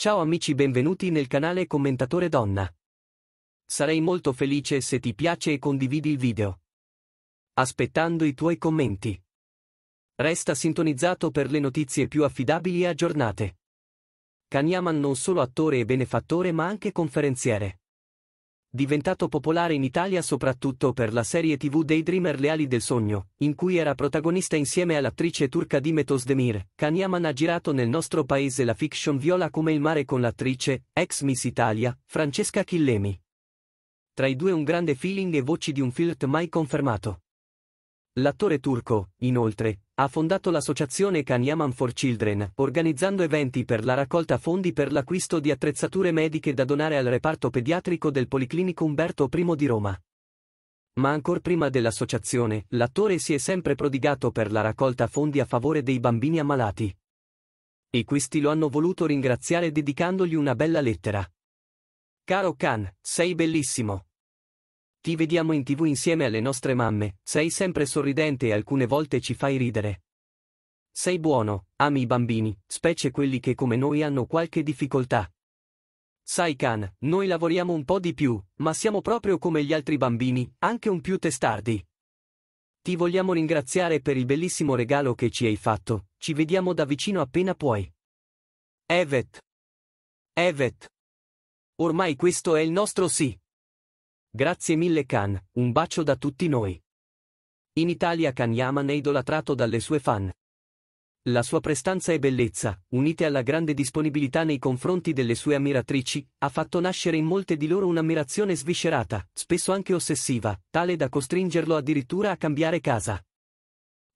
Ciao amici benvenuti nel canale Commentatore Donna. Sarei molto felice se ti piace e condividi il video. Aspettando i tuoi commenti. Resta sintonizzato per le notizie più affidabili e aggiornate. Kanyaman non solo attore e benefattore ma anche conferenziere diventato popolare in Italia soprattutto per la serie tv Daydreamer Le ali del sogno, in cui era protagonista insieme all'attrice turca Dimet Özdemir. Kanyaman ha girato nel nostro paese la fiction Viola come il mare con l'attrice, ex Miss Italia, Francesca Chillemi. Tra i due un grande feeling e voci di un flirt mai confermato. L'attore turco, inoltre, ha fondato l'associazione Canyaman for Children, organizzando eventi per la raccolta fondi per l'acquisto di attrezzature mediche da donare al reparto pediatrico del Policlinico Umberto I di Roma. Ma ancor prima dell'associazione, l'attore si è sempre prodigato per la raccolta fondi a favore dei bambini ammalati. E questi lo hanno voluto ringraziare dedicandogli una bella lettera. Caro Khan, sei bellissimo. Ti vediamo in tv insieme alle nostre mamme, sei sempre sorridente e alcune volte ci fai ridere. Sei buono, ami i bambini, specie quelli che come noi hanno qualche difficoltà. Sai Khan, noi lavoriamo un po' di più, ma siamo proprio come gli altri bambini, anche un più testardi. Ti vogliamo ringraziare per il bellissimo regalo che ci hai fatto, ci vediamo da vicino appena puoi. Evet. Evet. Ormai questo è il nostro sì. Grazie mille Khan, un bacio da tutti noi. In Italia Khan Yaman è idolatrato dalle sue fan. La sua prestanza e bellezza, unite alla grande disponibilità nei confronti delle sue ammiratrici, ha fatto nascere in molte di loro un'ammirazione sviscerata, spesso anche ossessiva, tale da costringerlo addirittura a cambiare casa.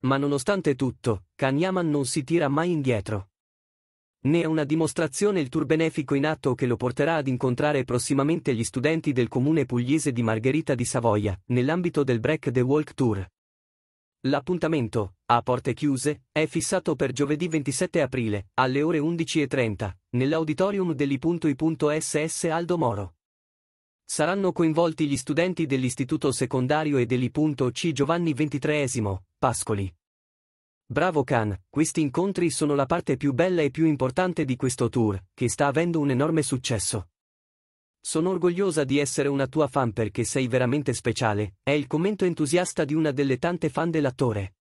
Ma nonostante tutto, Kanyaman non si tira mai indietro. Ne è una dimostrazione il tour benefico in atto che lo porterà ad incontrare prossimamente gli studenti del comune pugliese di Margherita di Savoia, nell'ambito del Break the Walk Tour. L'appuntamento, a porte chiuse, è fissato per giovedì 27 aprile, alle ore 11.30, nell'auditorium dell'i.i.ss Aldo Moro. Saranno coinvolti gli studenti dell'istituto secondario e dell'i.c Giovanni XXIII, Pascoli. Bravo Khan, questi incontri sono la parte più bella e più importante di questo tour, che sta avendo un enorme successo. Sono orgogliosa di essere una tua fan perché sei veramente speciale, è il commento entusiasta di una delle tante fan dell'attore.